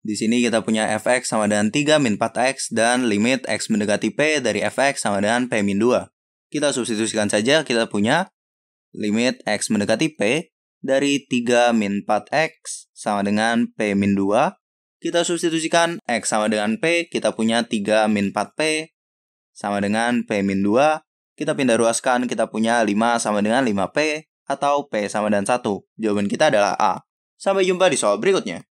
Di sini kita punya fx sama dengan 3 min 4x dan limit x mendekati p dari fx sama dengan p min 2. Kita substitusikan saja, kita punya limit x mendekati p dari 3 min 4x sama dengan p min 2. Kita substitusikan x sama dengan p, kita punya 3 min 4p sama dengan p min 2. Kita pindah ruaskan, kita punya 5 sama dengan 5p atau p sama dengan 1. Jawaban kita adalah A. Sampai jumpa di soal berikutnya.